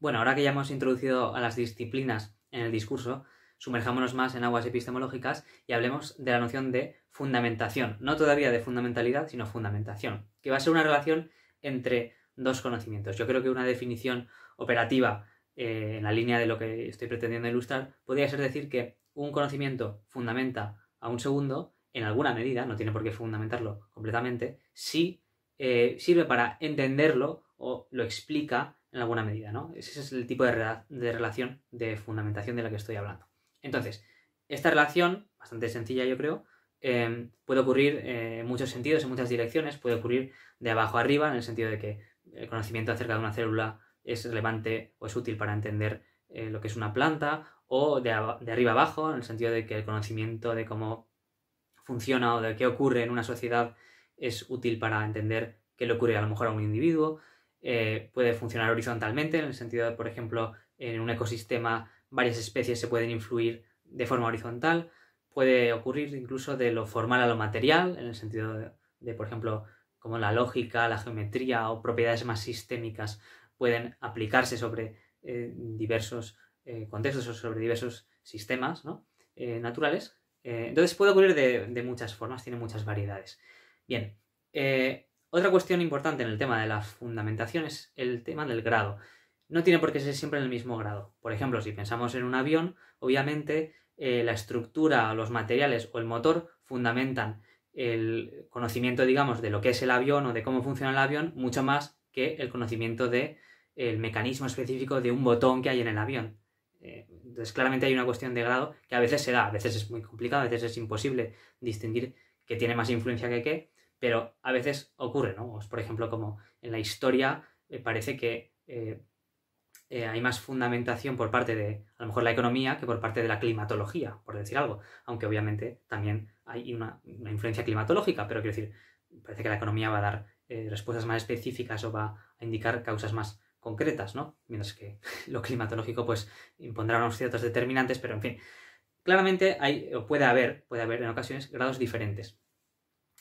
Bueno, ahora que ya hemos introducido a las disciplinas en el discurso, sumerjámonos más en aguas epistemológicas y hablemos de la noción de fundamentación, no todavía de fundamentalidad, sino fundamentación, que va a ser una relación entre dos conocimientos. Yo creo que una definición operativa eh, en la línea de lo que estoy pretendiendo ilustrar podría ser decir que un conocimiento fundamenta a un segundo en alguna medida, no tiene por qué fundamentarlo completamente, si eh, sirve para entenderlo o lo explica en alguna medida, ¿no? Ese es el tipo de, relación de fundamentación de la que estoy hablando. Entonces, esta relación, bastante sencilla yo creo, em, puede ocurrir eh, en muchos sentidos, en muchas direcciones, puede ocurrir de abajo a arriba, en el sentido de que el conocimiento acerca de una célula es relevante o es útil para entender eh, lo que es una planta, o de, arriba a abajo, en el sentido de que el conocimiento de cómo funciona o de qué ocurre en una sociedad es útil para entender qué le ocurre a lo mejor a un individuo, eh, puede funcionar horizontalmente, en el sentido de, por ejemplo, en un ecosistema varias especies se pueden influir de forma horizontal, puede ocurrir incluso de lo formal a lo material, en el sentido de, por ejemplo, como la lógica, la geometría o propiedades más sistémicas pueden aplicarse sobre eh, diversos eh, contextos o sobre diversos sistemas naturales. entonces puede ocurrir de, de, muchas formas, tiene muchas variedades. Bien, otra cuestión importante en el tema de la fundamentación es el tema del grado. No tiene por qué ser siempre en el mismo grado. Por ejemplo, si pensamos en un avión, obviamente eh, la estructura, los materiales o el motor fundamentan el conocimiento, digamos, de lo que es el avión o de cómo funciona el avión mucho más que el conocimiento de mecanismo específico de un botón que hay en el avión. Eh, entonces, claramente hay una cuestión de grado que a veces se da, a veces es muy complicado, a veces es imposible distinguir qué tiene más influencia que qué, pero a veces ocurre, ¿no? Por ejemplo, como en la historia eh, parece que eh, eh, hay más fundamentación por parte de, a lo mejor, la economía que por parte de la climatología, por decir algo, aunque obviamente también hay una, influencia climatológica, pero quiero decir, parece que la economía va a dar respuestas más específicas o va a indicar causas más concretas, ¿no? Mientras que lo climatológico pues impondrá unos ciertos determinantes, pero en fin, claramente hay, o puede haber, puede haber en ocasiones grados diferentes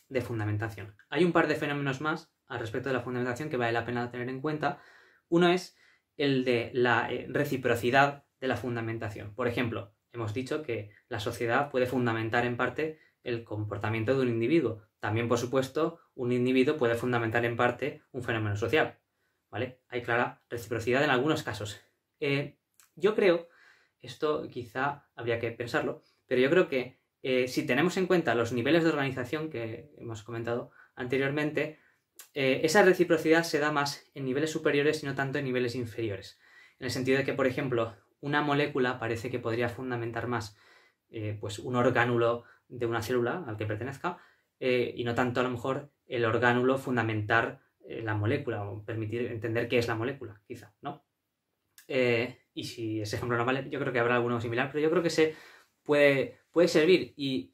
de fundamentación. Hay un par de fenómenos más al respecto de la fundamentación que vale la pena tener en cuenta. Uno es el de la eh, reciprocidad de la fundamentación. Por ejemplo, hemos dicho que la sociedad puede fundamentar en parte el comportamiento de un individuo. También, por supuesto, un individuo puede fundamentar en parte un fenómeno social. ¿Vale? Hay clara reciprocidad en algunos casos. Eh, yo creo, esto quizá habría que pensarlo, pero yo creo que eh, si tenemos en cuenta los niveles de organización que hemos comentado anteriormente, eh, esa reciprocidad se da más en niveles superiores y no tanto en niveles inferiores. En el sentido de que, por ejemplo, una molécula parece que podría fundamentar más eh, pues un orgánulo de una célula al que pertenezca y no tanto a lo mejor el orgánulo fundamentar la molécula o permitir entender qué es la molécula, quizá, ¿no? y si ese ejemplo no vale, yo creo que habrá alguno similar, pero yo creo que se puede, servir. Y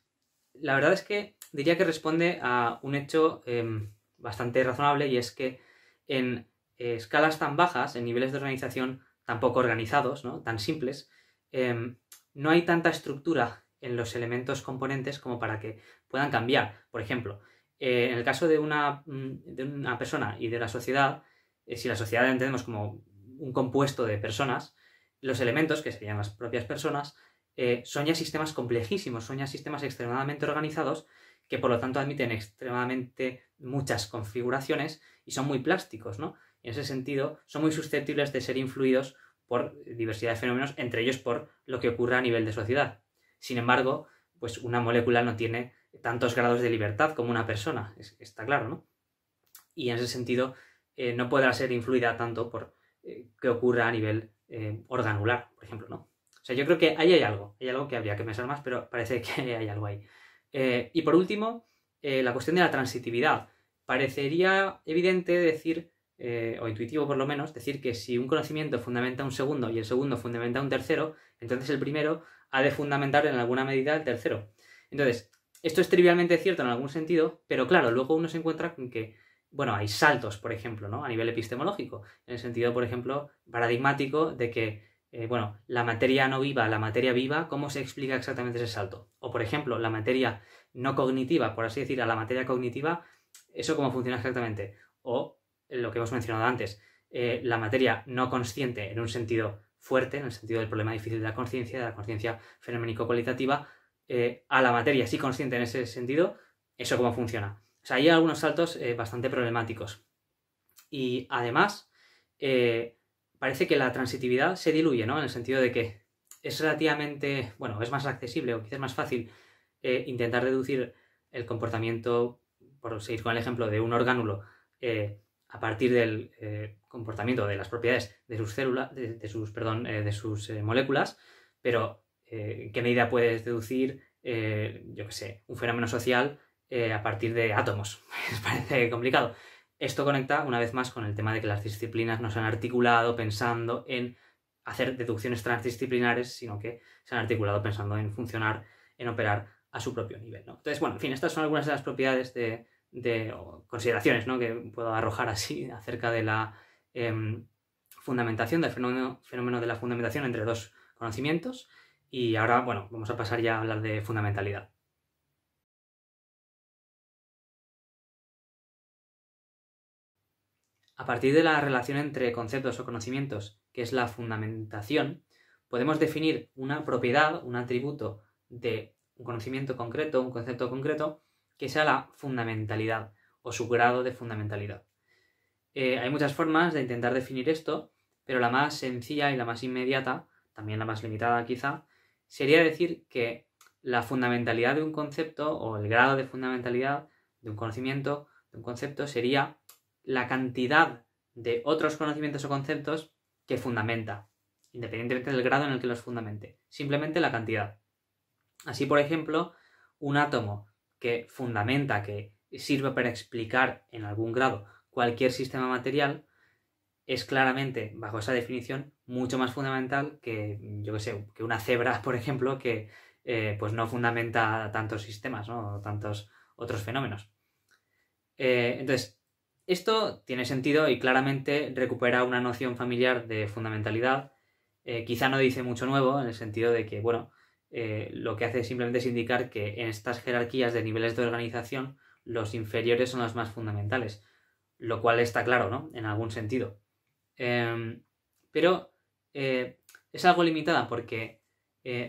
la verdad es que diría que responde a un hecho em, bastante razonable y es que en eh, escalas tan bajas, en niveles de organización tan poco organizados, ¿no? tan simples, em, no hay tanta estructura en los elementos componentes como para que puedan cambiar. Por ejemplo, eh, en el caso de una, mm, de una, persona y de la sociedad, eh, si la sociedad la entendemos como un compuesto de personas, los elementos, que serían las propias personas, eh, son ya sistemas complejísimos, son ya sistemas extremadamente organizados que por lo tanto admiten extremadamente muchas configuraciones y son muy plásticos, ¿no? en ese sentido son muy susceptibles de ser influidos por diversidad de fenómenos, entre ellos por lo que ocurra a nivel de sociedad. Sin embargo, pues una molécula no tiene tantos grados de libertad como una persona, está claro, ¿no? Y en ese sentido eh, no podrá ser influida tanto por que eh, qué ocurra a nivel organular, por ejemplo, ¿no? O sea, yo creo que ahí hay algo, hay algo que habría que pensar más, pero parece que hay algo ahí. Eh, y por último, eh, la cuestión de la transitividad. Parecería evidente decir, eh, o intuitivo por lo menos, decir que si un conocimiento fundamenta un segundo y el segundo fundamenta un tercero, entonces el primero ha de fundamentar en alguna medida el tercero. Entonces, esto es trivialmente cierto en algún sentido, pero claro, luego uno se encuentra con que, bueno, hay saltos, por ejemplo, ¿no? A nivel epistemológico, en el sentido, por ejemplo, paradigmático de que eh, bueno, la materia no viva, la materia viva, ¿cómo se explica exactamente ese salto? O, por ejemplo, la materia no cognitiva, por así decir, a la materia cognitiva, ¿eso cómo funciona exactamente? O lo que hemos mencionado antes, eh, la materia no consciente en un sentido fuerte, en el sentido del problema difícil de la conciencia, de la conciencia fenomenico cualitativa eh, a la materia sí consciente en ese sentido, ¿eso cómo funciona? O sea, hay algunos saltos bastante problemáticos. Y además, parece que la transitividad se diluye, ¿no? En el sentido de que es relativamente, bueno, es más accesible o quizás más fácil eh, intentar deducir el comportamiento, por seguir con el ejemplo, de un orgánulo eh, a partir del eh, comportamiento de las propiedades de sus células, de, sus, perdón, de sus moléculas, pero qué medida puedes deducir, yo qué sé, un fenómeno social a partir de átomos? parece complicado. Esto conecta una vez más con el tema de que las disciplinas no se han articulado pensando en hacer deducciones transdisciplinares, sino que se han articulado pensando en funcionar, en operar a su propio nivel. ¿no? Entonces, bueno, en fin, estas son algunas de las propiedades de, consideraciones ¿no? que puedo arrojar así acerca de la em, fundamentación, del fenómeno, fenómeno de la fundamentación entre dos conocimientos. Y ahora, bueno, vamos a pasar ya a hablar de fundamentalidad. A partir de la relación entre conceptos o conocimientos, que es la fundamentación, podemos definir una propiedad, un atributo de un conocimiento concreto, un concepto concreto, que sea la fundamentalidad o su grado de fundamentalidad. Eh, hay muchas formas de intentar definir esto, pero la más sencilla y la más inmediata, también la más limitada quizá, sería decir que la fundamentalidad de un concepto o el grado de fundamentalidad de un conocimiento, de un concepto, sería la cantidad de otros conocimientos o conceptos que fundamenta, independientemente del grado en el que los fundamente, simplemente la cantidad. Así, por ejemplo, un átomo que fundamenta, que sirve para explicar en algún grado cualquier sistema material, es claramente, bajo esa definición, mucho más fundamental que, yo sé, que una cebra, por ejemplo, que eh, pues no fundamenta tantos sistemas, O tantos otros fenómenos. Eh, entonces, esto tiene sentido y claramente recupera una noción familiar de fundamentalidad. Eh, quizá no dice mucho nuevo en el sentido de que, bueno, eh, lo que hace simplemente es indicar que en estas jerarquías de niveles de organización los inferiores son los más fundamentales, lo cual está claro, ¿no? En algún sentido. Em, pero eh, es algo limitada porque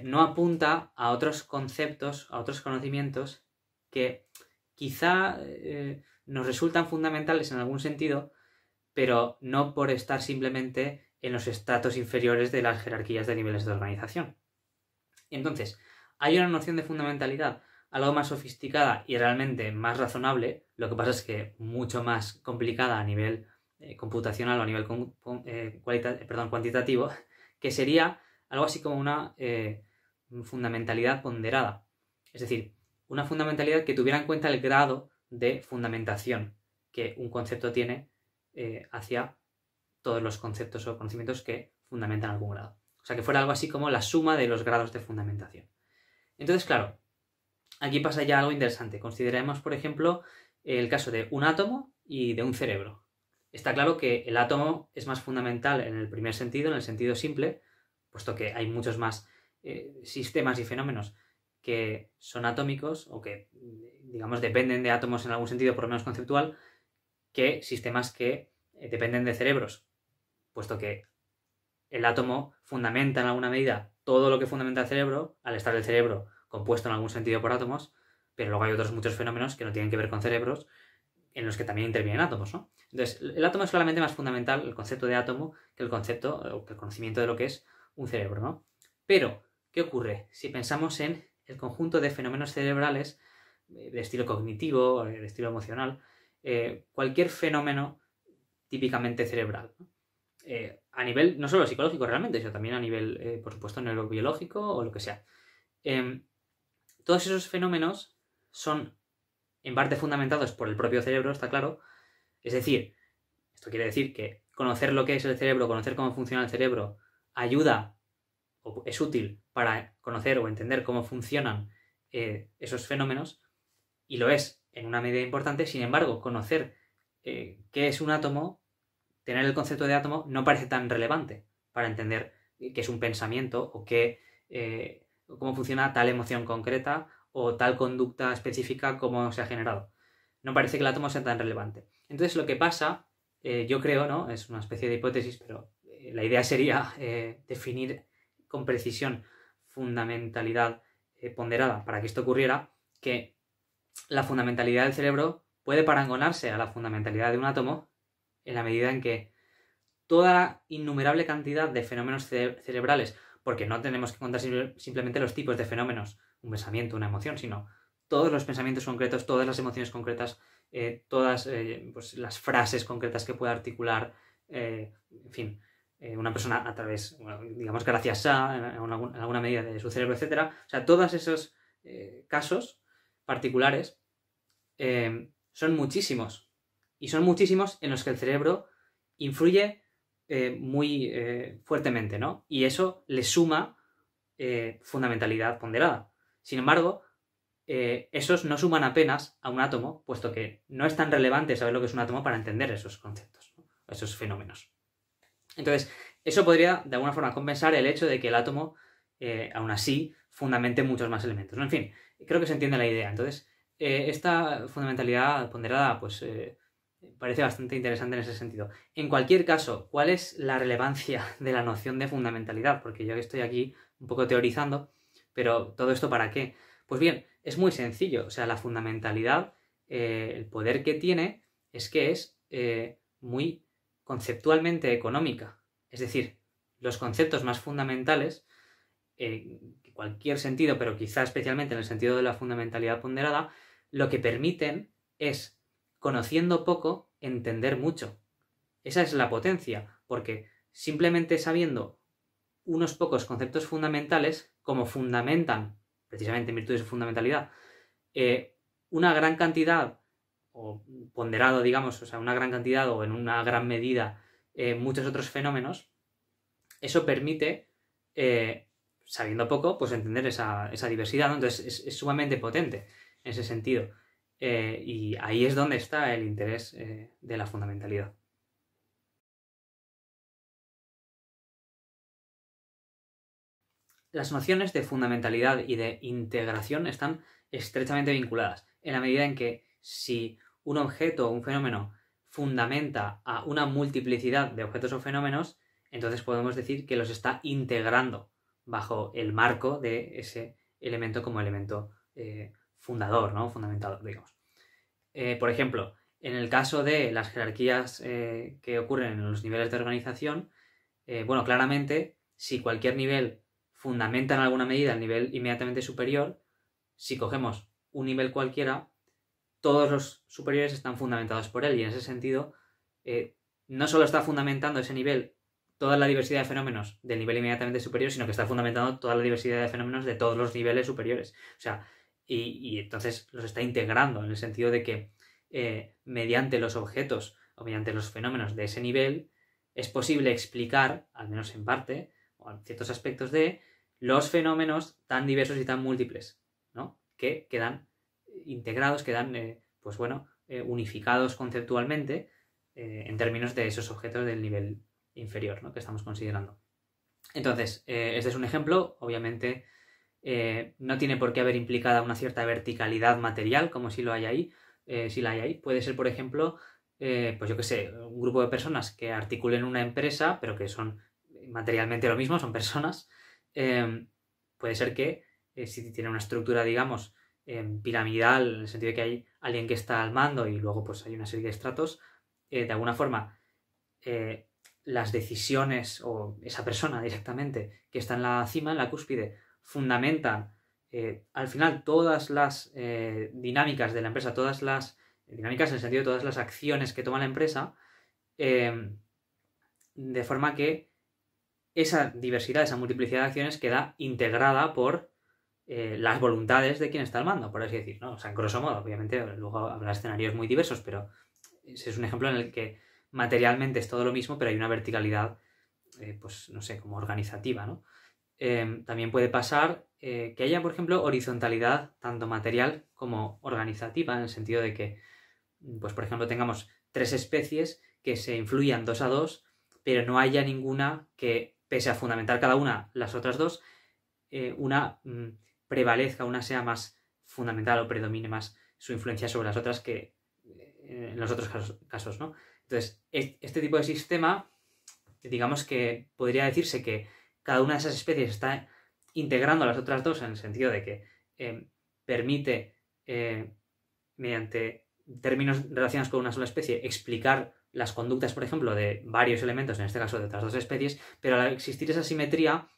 no apunta a otros conceptos, a otros conocimientos que quizá nos resultan fundamentales en algún sentido, pero no por estar simplemente en los estratos inferiores de las jerarquías de niveles de organización. Entonces, hay una noción de fundamentalidad algo más sofisticada y realmente más razonable, lo que pasa es que mucho más complicada a nivel eh, computacional o a nivel eh, cuantitativo, que sería algo así como una eh, fundamentalidad ponderada. Es decir, una fundamentalidad que tuviera en cuenta el grado de fundamentación que un concepto tiene eh, hacia todos los conceptos o conocimientos que fundamentan algún grado. O sea, que fuera algo así como la suma de los grados de fundamentación. Entonces, claro, aquí pasa ya algo interesante. Consideremos, por ejemplo, el caso de un átomo y de un cerebro. Está claro que el átomo es más fundamental en el primer sentido, en el sentido simple, puesto que hay muchos más eh, sistemas y fenómenos que son atómicos o que digamos, dependen de átomos en algún sentido, por lo menos conceptual, que sistemas que eh, dependen de cerebros, puesto que el átomo fundamenta en alguna medida todo lo que fundamenta el cerebro, al estar el cerebro compuesto en algún sentido por átomos, pero luego hay otros muchos fenómenos que no tienen que ver con cerebros, en los que también intervienen átomos, ¿no? Entonces, el átomo es solamente más fundamental, el concepto de átomo, que el concepto, que el conocimiento de lo que es un cerebro, ¿no? Pero, ¿qué ocurre? Si pensamos en el conjunto de fenómenos cerebrales de estilo cognitivo, eh, de estilo emocional, eh, cualquier fenómeno típicamente cerebral. Eh, a nivel no solo psicológico realmente, sino también a nivel, por supuesto, neurobiológico o lo que sea. Em, todos esos fenómenos son en parte fundamentados por el propio cerebro, está claro. Es decir, esto quiere decir que conocer lo que es el cerebro, conocer cómo funciona el cerebro, ayuda o es útil para conocer o entender cómo funcionan esos fenómenos, y lo es en una medida importante, sin embargo, conocer eh, qué es un átomo, tener el concepto de átomo, no parece tan relevante para entender qué es un pensamiento o qué, eh, cómo funciona tal emoción concreta o tal conducta específica como se ha generado. No parece que el átomo sea tan relevante. Entonces lo que pasa, eh, yo creo, ¿no? Es una especie de hipótesis, pero la idea sería definir con precisión fundamentalidad ponderada para que esto ocurriera, que la fundamentalidad del cerebro puede parangonarse a la fundamentalidad de un átomo en la medida en que toda la innumerable cantidad de fenómenos cerebrales, porque no tenemos que contar simplemente los tipos de fenómenos, un pensamiento, una emoción, sino todos los pensamientos concretos, todas las emociones concretas, eh, todas eh, pues, las frases concretas que pueda articular, eh, en fin, una persona a través, digamos, gracias a, alguna, medida de su cerebro, etc. O sea, todos esos casos particulares, eh, son muchísimos. Y son muchísimos en los que el cerebro influye eh, muy eh, fuertemente, ¿no? Y eso le suma fundamentalidad ponderada. Sin embargo, esos no suman apenas a un átomo, puesto que no es tan relevante saber lo que es un átomo para entender esos conceptos, esos fenómenos. Entonces, eso podría de alguna forma compensar el hecho de que el átomo, aún así, fundamente muchos más elementos. En fin, creo que se entiende la idea. Entonces, eh, esta fundamentalidad ponderada, pues eh, parece bastante interesante en ese sentido. En cualquier caso, ¿cuál es la relevancia de la noción de fundamentalidad? Porque yo estoy aquí un poco teorizando, pero ¿todo esto para qué? Pues bien, es muy sencillo. O sea, la fundamentalidad, eh, el poder que tiene es que es muy conceptualmente económica. Es decir, los conceptos más fundamentales cualquier sentido, pero quizá especialmente en el sentido de la fundamentalidad ponderada, lo que permiten es, conociendo poco, entender mucho. Esa es la potencia, porque simplemente sabiendo unos pocos conceptos fundamentales, como fundamentan, precisamente en virtud de su fundamentalidad, eh, una gran cantidad, o ponderado, digamos, o sea, una gran cantidad o en una gran medida eh, muchos otros fenómenos, eso permite eh, sabiendo poco, pues entender esa, diversidad, Entonces es, sumamente potente en ese sentido. Eh, y ahí es donde está el interés eh, de la fundamentalidad. Las nociones de fundamentalidad y de integración están estrechamente vinculadas, en la medida en que si un objeto o un fenómeno fundamenta a una multiplicidad de objetos o fenómenos, entonces podemos decir que los está integrando bajo el marco de ese elemento como elemento eh, fundador, ¿no? Fundamentador, digamos. Eh, por ejemplo, en el caso de las jerarquías eh, que ocurren en los niveles de organización, bueno, claramente, si cualquier nivel fundamenta en alguna medida el nivel inmediatamente superior, si cogemos un nivel cualquiera, todos los superiores están fundamentados por él y en ese sentido no solo está fundamentando ese nivel toda la diversidad de fenómenos del nivel inmediatamente superior, sino que está fundamentando toda la diversidad de fenómenos de todos los niveles superiores. O sea, y, entonces los está integrando en el sentido de que eh, mediante los objetos o mediante los fenómenos de ese nivel es posible explicar, al menos en parte, o en ciertos aspectos de los fenómenos tan diversos y tan múltiples, ¿no? Que quedan integrados, quedan, eh, pues bueno, eh, unificados conceptualmente en términos de esos objetos del nivel inferior ¿no? que estamos considerando. Entonces, eh, este es un ejemplo, obviamente eh, no tiene por qué haber implicada una cierta verticalidad material, como si lo hay ahí, eh, si la hay ahí. Puede ser, por ejemplo, pues yo qué sé, un grupo de personas que articulen una empresa, pero que son materialmente lo mismo, son personas. Em, puede ser que si tiene una estructura, digamos, em, piramidal, en el sentido de que hay alguien que está al mando y luego pues hay una serie de estratos, de alguna forma las decisiones o esa persona directamente que está en la cima, en la cúspide, fundamentan eh, al final todas las eh, dinámicas de la empresa, todas las dinámicas en el sentido de todas las acciones que toma la empresa, em, de forma que esa diversidad, esa multiplicidad de acciones queda integrada por eh, las voluntades de quien está al mando, por así decir, ¿no? O sea, en grosso modo, obviamente, luego habrá escenarios muy diversos, pero ese es un ejemplo en el que materialmente es todo lo mismo, pero hay una verticalidad, eh, pues no sé, como organizativa, ¿no? Em, también puede pasar eh, que haya, por ejemplo, horizontalidad tanto material como organizativa, en el sentido de que, pues por ejemplo, tengamos tres especies que se influyan dos a dos, pero no haya ninguna que, pese a fundamentar cada una las otras dos, eh, una mm, prevalezca, una sea más fundamental o predomine más su influencia sobre las otras que en los otros casos ¿no? Entonces, este tipo de sistema, digamos que podría decirse que cada una de esas especies está integrando a las otras dos en el sentido de que em, permite, eh, mediante términos relacionados con una sola especie, explicar las conductas, por ejemplo, de varios elementos, en este caso de otras dos especies, pero al existir esa simetría,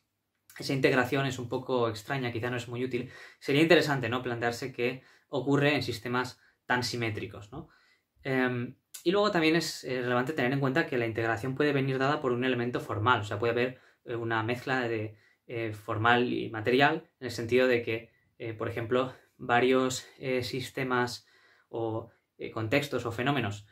esa integración es un poco extraña, quizá no es muy útil. Sería interesante, ¿no? Plantearse qué ocurre en sistemas tan simétricos, ¿no? Em, y luego también es eh, relevante tener en cuenta que la integración puede venir dada por un elemento formal, o sea, puede haber eh, una mezcla de eh, formal y material, en el sentido de que, por ejemplo, varios sistemas o contextos o fenómenos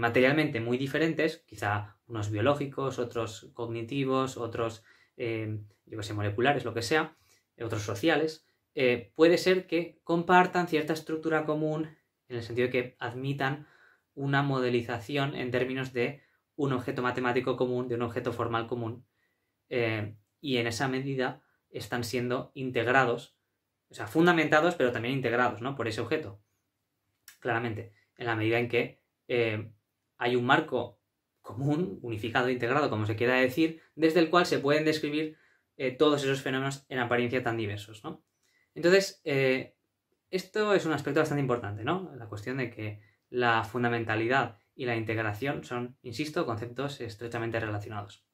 materialmente muy diferentes, quizá unos biológicos, otros cognitivos, otros, yo moleculares, lo que sea, otros sociales, puede ser que compartan cierta estructura común, en el sentido de que admitan una modelización en términos de un objeto matemático común, de un objeto formal común, eh, y en esa medida están siendo integrados, o sea, fundamentados, pero también integrados, ¿no? Por ese objeto, claramente, en la medida en que eh, hay un marco común, unificado, integrado, como se quiera decir, desde el cual se pueden describir eh, todos esos fenómenos en apariencia tan diversos, Entonces, esto es un aspecto bastante importante, ¿no? La cuestión de que la fundamentalidad y la integración son, insisto, conceptos estrechamente relacionados.